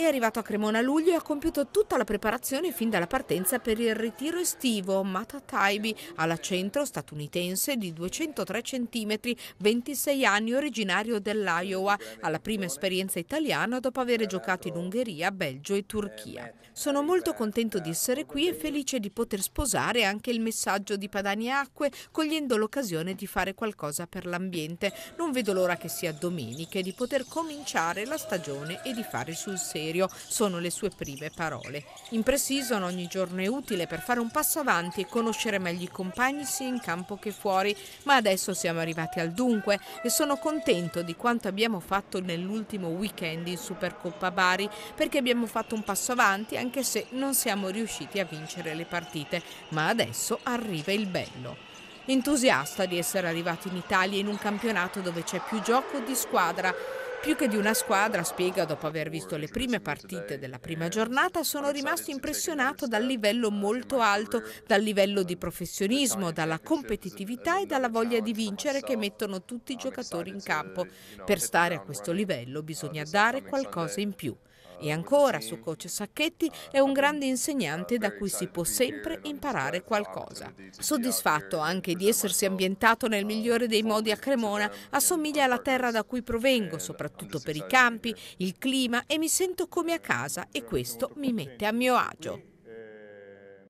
È arrivato a Cremona a luglio e ha compiuto tutta la preparazione fin dalla partenza per il ritiro estivo Matataibi alla centro statunitense di 203 cm, 26 anni, originario dell'Iowa, alla prima esperienza italiana dopo aver giocato in Ungheria, Belgio e Turchia. Sono molto contento di essere qui e felice di poter sposare anche il messaggio di Padani Acque, cogliendo l'occasione di fare qualcosa per l'ambiente. Non vedo l'ora che sia domenica e di poter cominciare la stagione e di fare sul serio desiderio, sono le sue prime parole. In Precision ogni giorno è utile per fare un passo avanti e conoscere meglio i compagni sia in campo che fuori, ma adesso siamo arrivati al dunque e sono contento di quanto abbiamo fatto nell'ultimo weekend in Supercoppa Bari perché abbiamo fatto un passo avanti anche se non siamo riusciti a vincere le partite, ma adesso arriva il bello entusiasta di essere arrivato in Italia in un campionato dove c'è più gioco di squadra più che di una squadra, spiega dopo aver visto le prime partite della prima giornata, sono rimasto impressionato dal livello molto alto, dal livello di professionismo, dalla competitività e dalla voglia di vincere che mettono tutti i giocatori in campo. Per stare a questo livello bisogna dare qualcosa in più. E ancora, su coach Sacchetti è un grande insegnante da cui si può sempre imparare qualcosa. Soddisfatto anche di essersi ambientato nel migliore dei modi a Cremona, assomiglia alla terra da cui provengo, soprattutto soprattutto per i campi, il clima e mi sento come a casa e questo mi mette a mio agio.